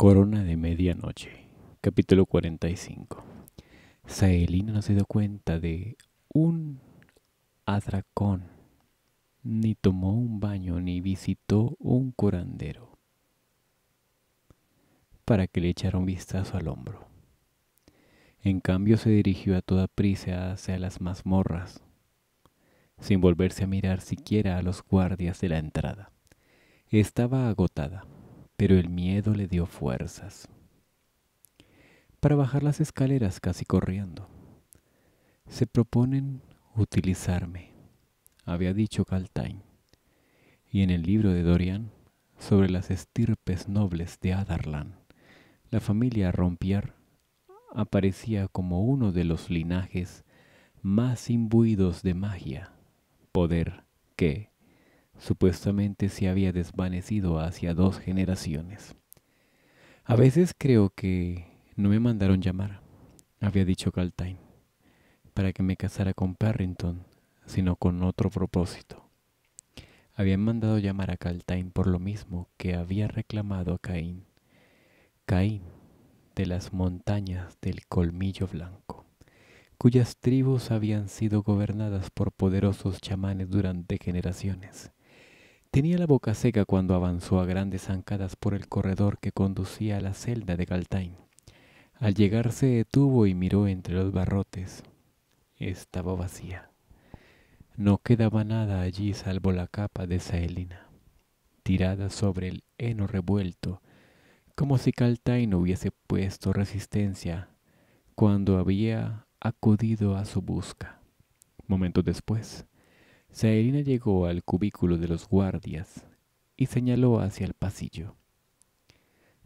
Corona de Medianoche, capítulo 45. Saelina no se dio cuenta de un atracón, ni tomó un baño, ni visitó un curandero, para que le echara un vistazo al hombro. En cambio se dirigió a toda prisa hacia las mazmorras, sin volverse a mirar siquiera a los guardias de la entrada. Estaba agotada pero el miedo le dio fuerzas. Para bajar las escaleras casi corriendo, se proponen utilizarme, había dicho Caltain, y en el libro de Dorian, sobre las estirpes nobles de Adarlan, la familia Rompier aparecía como uno de los linajes más imbuidos de magia, poder que, supuestamente se había desvanecido hacia dos generaciones. A veces creo que no me mandaron llamar, había dicho Caltain, para que me casara con Parrington, sino con otro propósito. Habían mandado llamar a Caltain por lo mismo que había reclamado a Caín. Caín, de las montañas del colmillo blanco, cuyas tribus habían sido gobernadas por poderosos chamanes durante generaciones. Tenía la boca seca cuando avanzó a grandes zancadas por el corredor que conducía a la celda de Galtain. Al llegar se detuvo y miró entre los barrotes. Estaba vacía. No quedaba nada allí salvo la capa de Saelina, tirada sobre el heno revuelto, como si Galtain hubiese puesto resistencia cuando había acudido a su busca. Momentos después, Saerina llegó al cubículo de los guardias y señaló hacia el pasillo.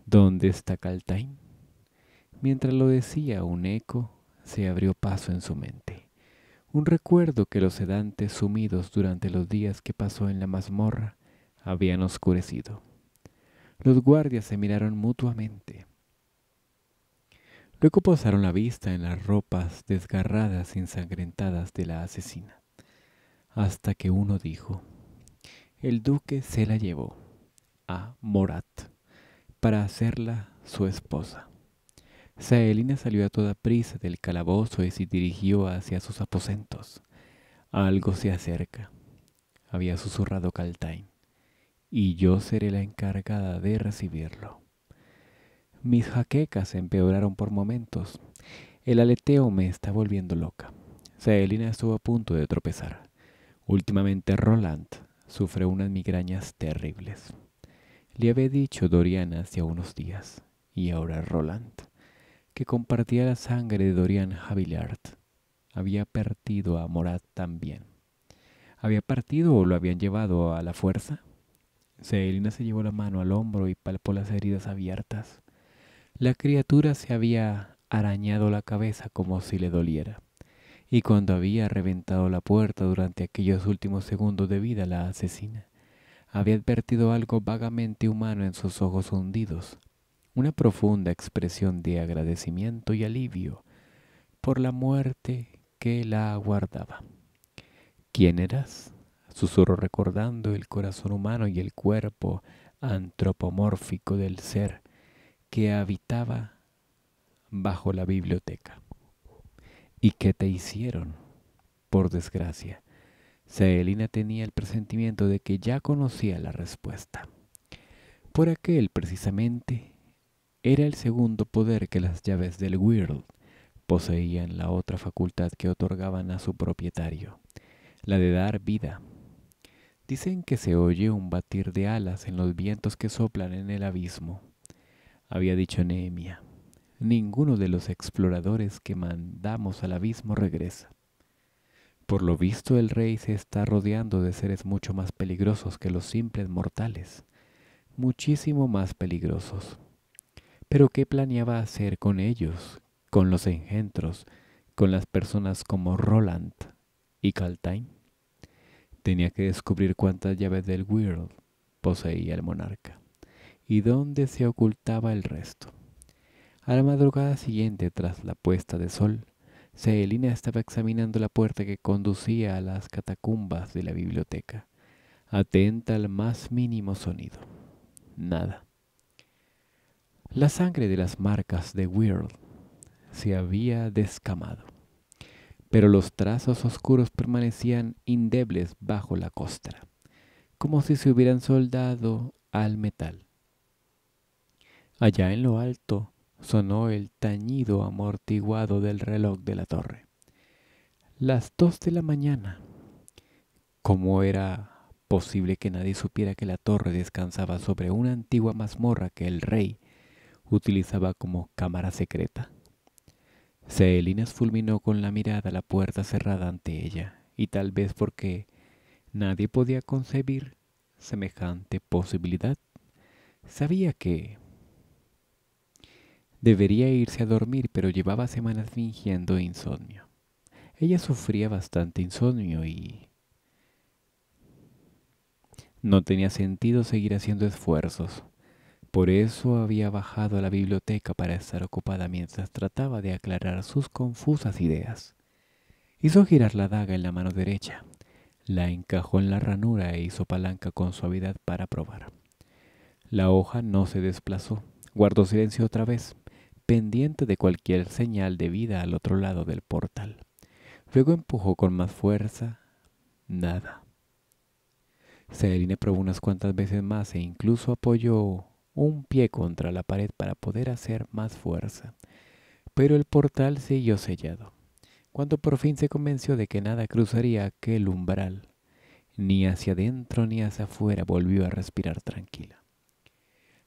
¿Dónde está Caltain? Mientras lo decía, un eco se abrió paso en su mente. Un recuerdo que los sedantes sumidos durante los días que pasó en la mazmorra habían oscurecido. Los guardias se miraron mutuamente. Luego posaron la vista en las ropas desgarradas y ensangrentadas de la asesina hasta que uno dijo, el duque se la llevó a Morat para hacerla su esposa. Saelina salió a toda prisa del calabozo y se dirigió hacia sus aposentos. Algo se acerca, había susurrado Caltain, y yo seré la encargada de recibirlo. Mis jaquecas empeoraron por momentos. El aleteo me está volviendo loca. Saelina estuvo a punto de tropezar. Últimamente Roland sufre unas migrañas terribles. Le había dicho Dorian hace unos días, y ahora Roland, que compartía la sangre de Dorian Havillard, había partido a Morat también. ¿Había partido o lo habían llevado a la fuerza? Selina se llevó la mano al hombro y palpó las heridas abiertas. La criatura se había arañado la cabeza como si le doliera y cuando había reventado la puerta durante aquellos últimos segundos de vida la asesina, había advertido algo vagamente humano en sus ojos hundidos, una profunda expresión de agradecimiento y alivio por la muerte que la aguardaba. ¿Quién eras? susurró recordando el corazón humano y el cuerpo antropomórfico del ser que habitaba bajo la biblioteca y qué te hicieron, por desgracia. Celina tenía el presentimiento de que ya conocía la respuesta. Por aquel, precisamente, era el segundo poder que las llaves del Weird poseían la otra facultad que otorgaban a su propietario, la de dar vida. Dicen que se oye un batir de alas en los vientos que soplan en el abismo, había dicho Nehemia ninguno de los exploradores que mandamos al abismo regresa. Por lo visto el rey se está rodeando de seres mucho más peligrosos que los simples mortales, muchísimo más peligrosos. Pero ¿qué planeaba hacer con ellos, con los engendros, con las personas como Roland y Caltain? Tenía que descubrir cuántas llaves del Wirral poseía el monarca y dónde se ocultaba el resto. A la madrugada siguiente, tras la puesta de sol, Selina estaba examinando la puerta que conducía a las catacumbas de la biblioteca, atenta al más mínimo sonido. Nada. La sangre de las marcas de Weird se había descamado, pero los trazos oscuros permanecían indebles bajo la costra, como si se hubieran soldado al metal. Allá en lo alto, sonó el tañido amortiguado del reloj de la torre. Las dos de la mañana. ¿Cómo era posible que nadie supiera que la torre descansaba sobre una antigua mazmorra que el rey utilizaba como cámara secreta? Celinas fulminó con la mirada la puerta cerrada ante ella, y tal vez porque nadie podía concebir semejante posibilidad, sabía que Debería irse a dormir, pero llevaba semanas fingiendo insomnio. Ella sufría bastante insomnio y... No tenía sentido seguir haciendo esfuerzos. Por eso había bajado a la biblioteca para estar ocupada mientras trataba de aclarar sus confusas ideas. Hizo girar la daga en la mano derecha, la encajó en la ranura e hizo palanca con suavidad para probar. La hoja no se desplazó. Guardó silencio otra vez pendiente de cualquier señal de vida al otro lado del portal. Luego empujó con más fuerza. Nada. eline probó unas cuantas veces más e incluso apoyó un pie contra la pared para poder hacer más fuerza. Pero el portal siguió sellado. Cuando por fin se convenció de que nada cruzaría aquel umbral, ni hacia adentro ni hacia afuera volvió a respirar tranquila.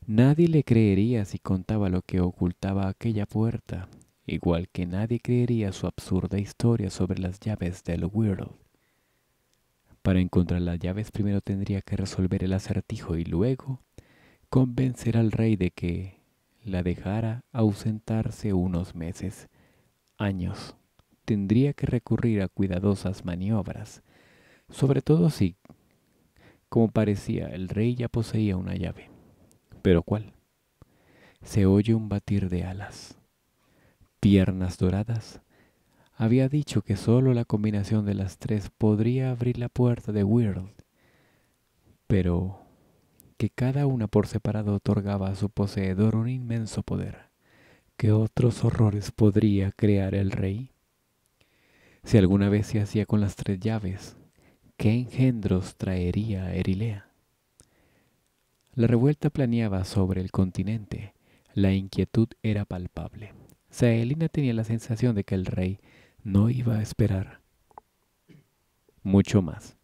Nadie le creería si contaba lo que ocultaba aquella puerta, igual que nadie creería su absurda historia sobre las llaves del World. Para encontrar las llaves primero tendría que resolver el acertijo y luego convencer al rey de que la dejara ausentarse unos meses, años. Tendría que recurrir a cuidadosas maniobras, sobre todo si, como parecía, el rey ya poseía una llave. ¿Pero cuál? Se oye un batir de alas, piernas doradas. Había dicho que solo la combinación de las tres podría abrir la puerta de Weird, pero que cada una por separado otorgaba a su poseedor un inmenso poder. ¿Qué otros horrores podría crear el rey? Si alguna vez se hacía con las tres llaves, ¿qué engendros traería Erilea? La revuelta planeaba sobre el continente. La inquietud era palpable. Saelina tenía la sensación de que el rey no iba a esperar mucho más.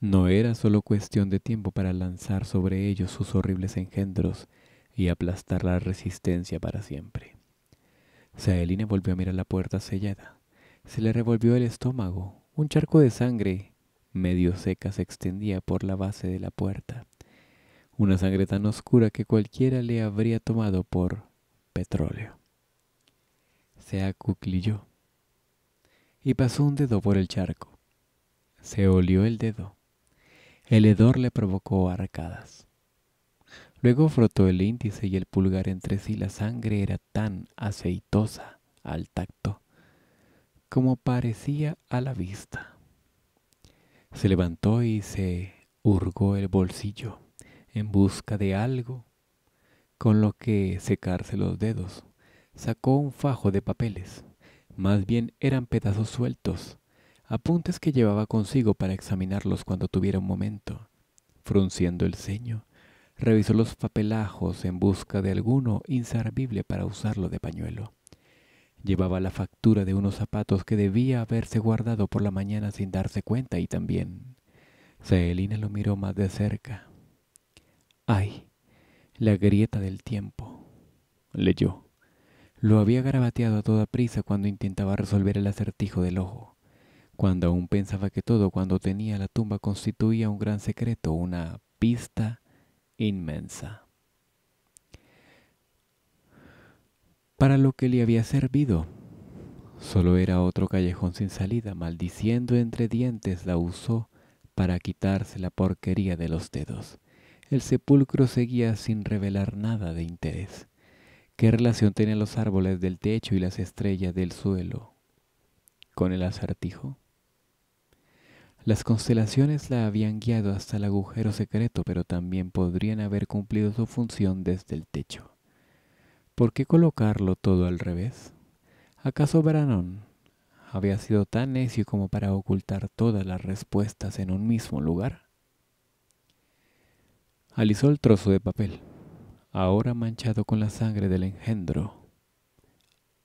No era solo cuestión de tiempo para lanzar sobre ellos sus horribles engendros y aplastar la resistencia para siempre. Saelina volvió a mirar la puerta sellada. Se le revolvió el estómago. Un charco de sangre medio seca se extendía por la base de la puerta, una sangre tan oscura que cualquiera le habría tomado por petróleo. Se acuclilló y pasó un dedo por el charco. Se olió el dedo. El hedor le provocó arcadas. Luego frotó el índice y el pulgar entre sí. La sangre era tan aceitosa al tacto como parecía a la vista. Se levantó y se hurgó el bolsillo en busca de algo con lo que secarse los dedos. Sacó un fajo de papeles. Más bien eran pedazos sueltos, apuntes que llevaba consigo para examinarlos cuando tuviera un momento. Frunciendo el ceño, revisó los papelajos en busca de alguno inservible para usarlo de pañuelo. Llevaba la factura de unos zapatos que debía haberse guardado por la mañana sin darse cuenta y también. Celina lo miró más de cerca. ¡Ay! La grieta del tiempo. Leyó. Lo había garabateado a toda prisa cuando intentaba resolver el acertijo del ojo, cuando aún pensaba que todo cuando tenía la tumba constituía un gran secreto, una pista inmensa. para lo que le había servido. Solo era otro callejón sin salida, maldiciendo entre dientes la usó para quitarse la porquería de los dedos. El sepulcro seguía sin revelar nada de interés. ¿Qué relación tenían los árboles del techo y las estrellas del suelo con el acertijo? Las constelaciones la habían guiado hasta el agujero secreto, pero también podrían haber cumplido su función desde el techo. ¿Por qué colocarlo todo al revés? ¿Acaso Branón había sido tan necio como para ocultar todas las respuestas en un mismo lugar? Alisó el trozo de papel, ahora manchado con la sangre del engendro.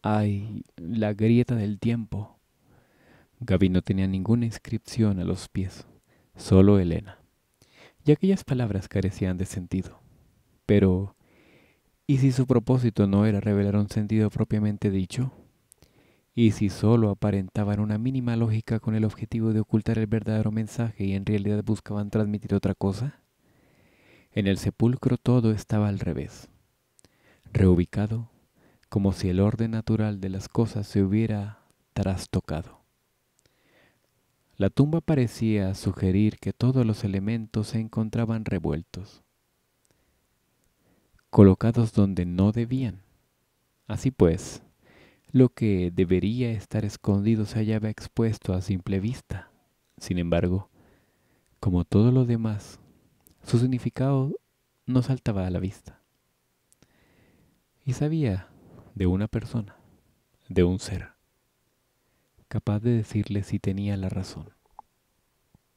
¡Ay, la grieta del tiempo! Gaby no tenía ninguna inscripción a los pies, solo Elena. Y aquellas palabras carecían de sentido. Pero ¿Y si su propósito no era revelar un sentido propiamente dicho? ¿Y si solo aparentaban una mínima lógica con el objetivo de ocultar el verdadero mensaje y en realidad buscaban transmitir otra cosa? En el sepulcro todo estaba al revés, reubicado, como si el orden natural de las cosas se hubiera trastocado. La tumba parecía sugerir que todos los elementos se encontraban revueltos colocados donde no debían. Así pues, lo que debería estar escondido se hallaba expuesto a simple vista. Sin embargo, como todo lo demás, su significado no saltaba a la vista. Y sabía de una persona, de un ser, capaz de decirle si tenía la razón.